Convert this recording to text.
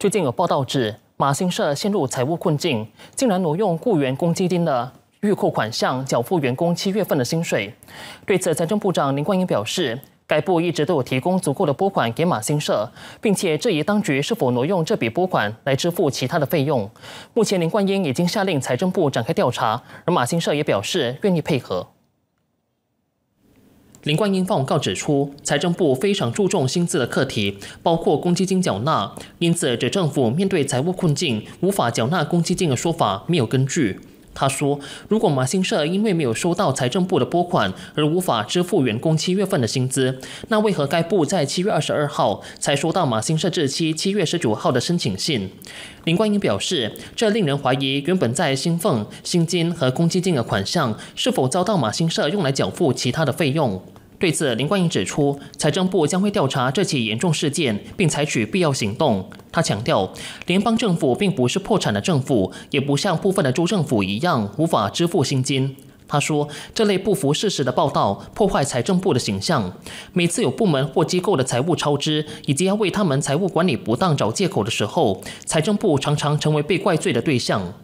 最近有报道指，马新社陷入财务困境，竟然挪用雇员公积金的预扣款项，缴付员工七月份的薪水。对此，财政部长林冠英表示，该部一直都有提供足够的拨款给马新社，并且质疑当局是否挪用这笔拨款来支付其他的费用。目前，林冠英已经下令财政部展开调查，而马新社也表示愿意配合。林冠英报告指出，财政部非常注重薪资的课题，包括公积金缴纳，因此指政府面对财务困境无法缴纳公积金的说法没有根据。他说：“如果马新社因为没有收到财政部的拨款而无法支付员工七月份的薪资，那为何该部在七月二十二号才收到马新社至期七月十九号的申请信？”林冠英表示：“这令人怀疑，原本在薪俸、薪金和公积金的款项是否遭到马新社用来缴付其他的费用？”对此，林冠英指出，财政部将会调查这起严重事件，并采取必要行动。他强调，联邦政府并不是破产的政府，也不像部分的州政府一样无法支付薪金。他说，这类不符事实的报道破坏财政部的形象。每次有部门或机构的财务超支，以及要为他们财务管理不当找借口的时候，财政部常常成为被怪罪的对象。